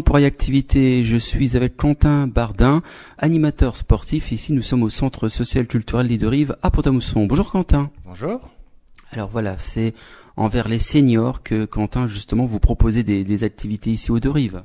pour réactivité je suis avec Quentin Bardin, animateur sportif. Ici, nous sommes au Centre social culturel Lille de à Pont-à-Mousson. Bonjour Quentin. Bonjour. Alors voilà, c'est envers les seniors que Quentin justement vous proposez des, activités ici aux deux rives.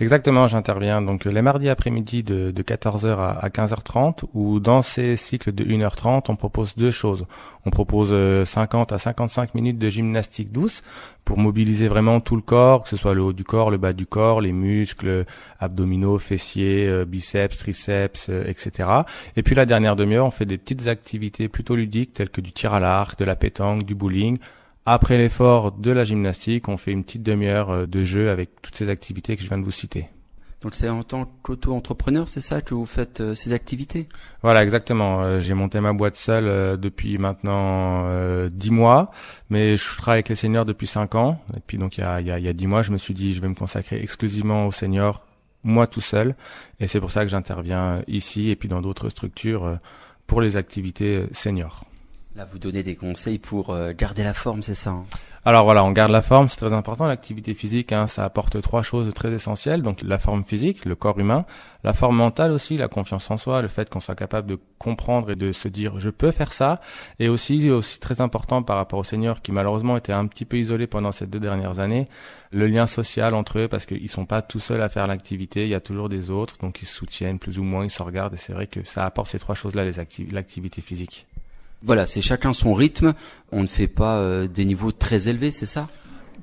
Exactement, j'interviens donc euh, les mardis après-midi de, de 14h à, 15h30 où dans ces cycles de 1h30 on propose deux choses. On propose 50 euh, à 55 minutes de gymnastique douce pour mobiliser vraiment tout le corps, que ce soit le haut du corps, le bas du corps, les muscles, abdominaux, fessiers, euh, biceps, triceps, etc. Et puis la dernière demi-heure, on fait des petites activités plutôt ludiques telles que du tir à l'arc, de la pétanque, du bowling, après l'effort de la gymnastique, on fait une petite demi-heure euh, de jeu avec toutes ces activités que je viens de vous citer. Donc c'est en tant qu'auto-entrepreneur, c'est ça que vous faites euh, ces activités Voilà, exactement. Euh, j'ai monté ma boîte seule depuis maintenant dix mois, mais je travaille avec les seniors depuis cinq ans. Et puis donc il y a dix y a mois, je me suis dit je vais me consacrer exclusivement aux seniors, moi tout seul. Et c'est pour ça que j'interviens ici et puis dans d'autres structures pour les activités seniors vous donner des conseils pour euh, garder la forme, c'est ça hein Alors voilà, on garde la forme, c'est très important. L'activité physique, hein, ça apporte trois choses très essentielles. Donc la forme physique, le corps humain, la forme mentale aussi, la confiance en soi, le fait qu'on soit capable de comprendre et de se dire je peux faire ça. Et aussi, aussi très important par rapport aux seniors qui malheureusement étaient un petit peu isolés pendant ces deux dernières années, le lien social entre eux parce qu'ils sont pas tout seuls à faire l'activité, il y a toujours des autres, donc ils se soutiennent plus ou moins, ils se regardent et c'est vrai que ça apporte ces trois choses-là, l'activité physique. Voilà, c'est chacun son rythme. On ne fait pas euh, des niveaux très élevés, c'est ça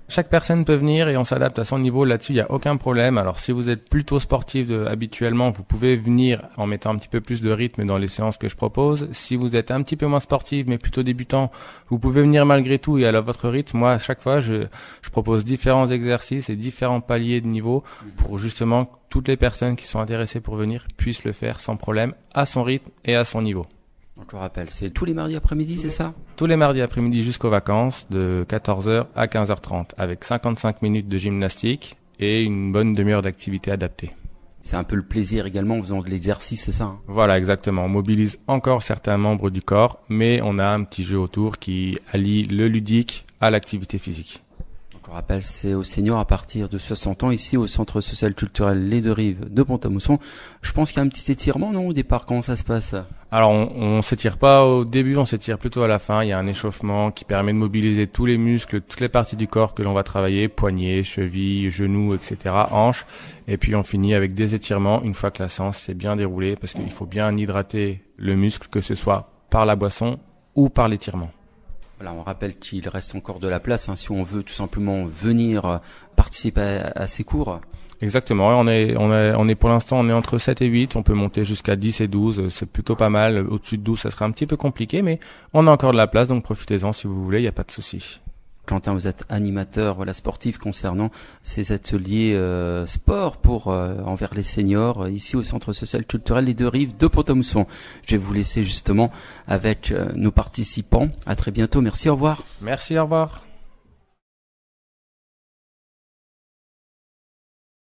chaque personne peut venir et on s'adapte à son niveau. Là-dessus, il n'y a aucun problème. Alors, si vous êtes plutôt sportif euh, habituellement, vous pouvez venir en mettant un petit peu plus de rythme dans les séances que je propose. Si vous êtes un petit peu moins sportif, mais plutôt débutant, vous pouvez venir malgré tout et à votre rythme. Moi, à chaque fois, je, je propose différents exercices et différents paliers de niveau pour justement que toutes les personnes qui sont intéressées pour venir puissent le faire sans problème, à son rythme et à son niveau. Donc le rappelle, c'est tous les mardis après-midi, c'est ça Tous les mardis après-midi jusqu'aux vacances, de 14h à 15h30, avec 55 minutes de gymnastique et une bonne demi-heure d'activité adaptée. C'est un peu le plaisir également en faisant de l'exercice, c'est ça hein Voilà, exactement. On mobilise encore certains membres du corps, mais on a un petit jeu autour qui allie le ludique à l'activité physique. Je vous rappelle, c'est aux seniors à partir de 60 ans, ici au Centre social culturel Les Deux Rives de Pont-à-Mousson. Je pense qu'il y a un petit étirement, non, au départ, comment ça se passe Alors on, ne s'étire pas au début, on s'étire plutôt à la fin. Il y a un échauffement qui permet de mobiliser tous les muscles, toutes les parties du corps que l'on va travailler, poignets, chevilles, genoux, etc., hanches. Et puis on finit avec des étirements une fois que la séance s'est bien déroulée, parce qu'il faut bien hydrater le muscle, que ce soit par la boisson ou par l'étirement. Voilà, on rappelle qu'il reste encore de la place hein, si on veut tout simplement venir euh, participer à, ces cours. Exactement. On est, on est, on est pour l'instant, on est entre 7 et 8. On peut monter jusqu'à 10 et 12. Euh, c'est plutôt pas mal. Au-dessus de 12, ça sera un petit peu compliqué, mais on a encore de la place, donc profitez-en si vous voulez. Il n'y a pas de souci. Quentin, vous êtes animateur voilà, sportif concernant ces ateliers euh, sport pour euh, envers les seniors euh, ici au Centre social culturel Les Deux Rives de Pont-à-Mousson. Je vais vous laisser justement avec nos participants. À très bientôt. Merci. Au revoir. Merci. Au revoir.